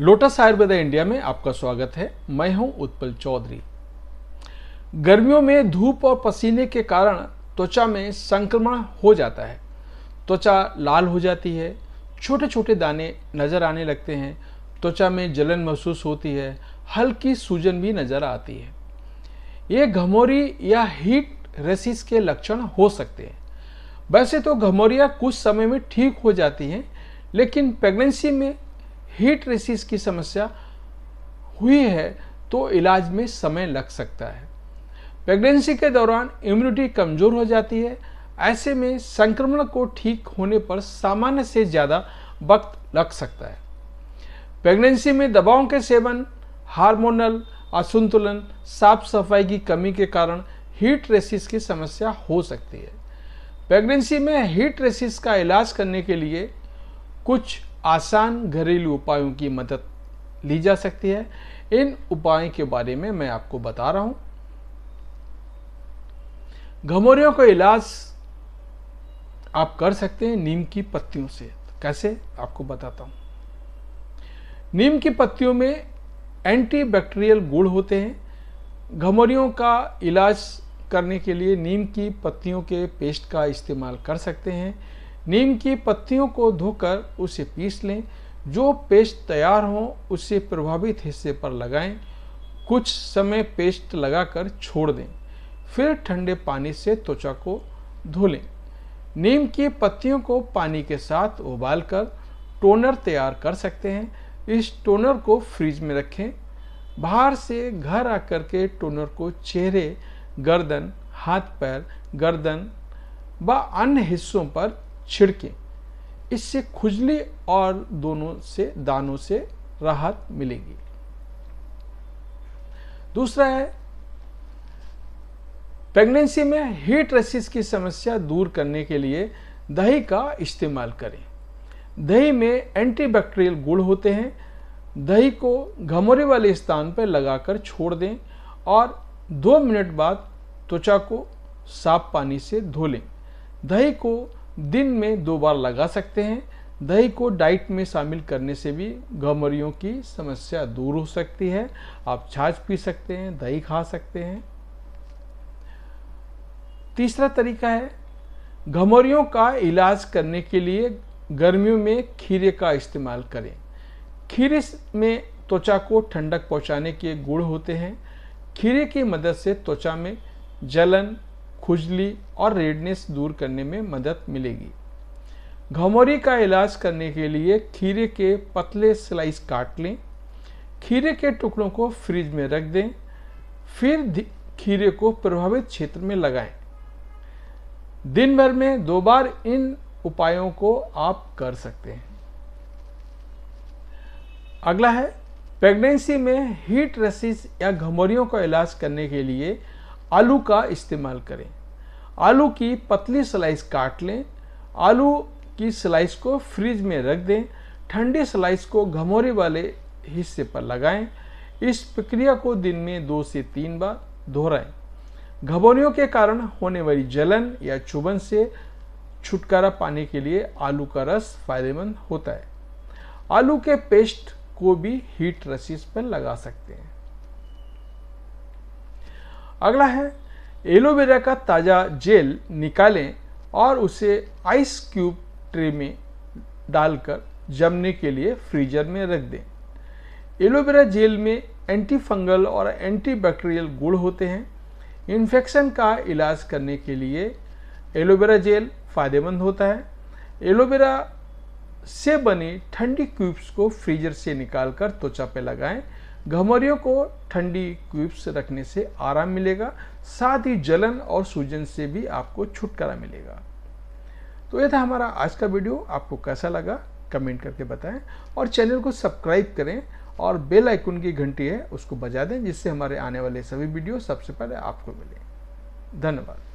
Lotus Ayurveda India में आपका स्वागत है मैं हूं उत्पल चौधरी गर्मियों में धूप और पसीने के कारण त्वचा में संक्रमण हो जाता है त्वचा लाल हो जाती है छोटे छोटे दाने नज़र आने लगते हैं त्वचा में जलन महसूस होती है हल्की सूजन भी नज़र आती है ये घमोरी या हीट रेसिस के लक्षण हो सकते हैं वैसे तो घमोरियाँ कुछ समय में ठीक हो जाती हैं लेकिन प्रेगनेंसी में हीट रेसिस की समस्या हुई है तो इलाज में समय लग सकता है प्रेगनेंसी के दौरान इम्यूनिटी कमज़ोर हो जाती है ऐसे में संक्रमण को ठीक होने पर सामान्य से ज़्यादा वक्त लग सकता है प्रेगनेंसी में दवाओं के सेवन हार्मोनल असंतुलन साफ सफाई की कमी के कारण हीट रेसिस की समस्या हो सकती है प्रेगनेंसी में हीट रेसिस का इलाज करने के लिए कुछ आसान घरेलू उपायों की मदद ली जा सकती है इन उपायों के बारे में मैं आपको बता रहा हूं घमोरियों का इलाज आप कर सकते हैं नीम की पत्तियों से कैसे आपको बताता हूं नीम की पत्तियों में एंटीबैक्टीरियल गुण होते हैं घमोरियों का इलाज करने के लिए नीम की पत्तियों के पेस्ट का इस्तेमाल कर सकते हैं नीम की पत्तियों को धोकर उसे पीस लें जो पेस्ट तैयार हो उसे प्रभावित हिस्से पर लगाएं कुछ समय पेस्ट लगाकर छोड़ दें फिर ठंडे पानी से त्वचा को धो लें नीम की पत्तियों को पानी के साथ उबालकर टोनर तैयार कर सकते हैं इस टोनर को फ्रिज में रखें बाहर से घर आकर के टोनर को चेहरे गर्दन हाथ पैर गर्दन व अन्य हिस्सों पर छिड़कें इससे खुजली और दोनों से दानों से राहत मिलेगी दूसरा है प्रेगनेंसी में हीट रेसिस की समस्या दूर करने के लिए दही का इस्तेमाल करें दही में एंटीबैक्टीरियल गुण होते हैं दही को घमोरे वाले स्थान पर लगाकर छोड़ दें और दो मिनट बाद त्वचा को साफ पानी से धो लें दही को दिन में दो बार लगा सकते हैं दही को डाइट में शामिल करने से भी घमरियों की समस्या दूर हो सकती है आप छाछ पी सकते हैं दही खा सकते हैं तीसरा तरीका है घमरियों का इलाज करने के लिए गर्मियों में खीरे का इस्तेमाल करें खीरे में त्वचा को ठंडक पहुंचाने के गुण होते हैं खीरे की मदद से त्वचा में जलन खुजली और रेडनेस दूर करने में मदद मिलेगी घमौरी का इलाज करने के लिए खीरे के पतले स्लाइस काट लें खीरे के टुकड़ों को फ्रिज में रख दें फिर खीरे को प्रभावित क्षेत्र में लगाएं। दिन भर में दो बार इन उपायों को आप कर सकते हैं अगला है प्रेगनेंसी में हीट रसीस या घमौरियों का इलाज करने के लिए आलू का इस्तेमाल करें आलू की पतली स्लाइस काट लें आलू की स्लाइस को फ्रिज में रख दें ठंडी स्लाइस को घमोरे वाले हिस्से पर लगाएं इस प्रक्रिया को दिन में दो से तीन बार दोहराएं घबोरियों के कारण होने वाली जलन या चुभन से छुटकारा पाने के लिए आलू का रस फायदेमंद होता है आलू के पेस्ट को भी हीट रसीस पर लगा सकते हैं अगला है एलोवेरा का ताज़ा जेल निकालें और उसे आइस क्यूब ट्रे में डालकर जमने के लिए फ्रीजर में रख दें एलोवेरा जेल में एंटी फंगल और एंटीबैक्टीरियल गुड़ होते हैं इन्फेक्शन का इलाज करने के लिए एलोवेरा जेल फ़ायदेमंद होता है एलोवेरा से बने ठंडी क्यूब्स को फ्रीजर से निकालकर त्वचा पर लगाएं घमरियों को ठंडी क्विप्स रखने से आराम मिलेगा साथ ही जलन और सूजन से भी आपको छुटकारा मिलेगा तो यह था हमारा आज का वीडियो आपको कैसा लगा कमेंट करके बताएं और चैनल को सब्सक्राइब करें और बेल आइकन की घंटी है उसको बजा दें जिससे हमारे आने वाले सभी वीडियो सबसे पहले आपको मिलें धन्यवाद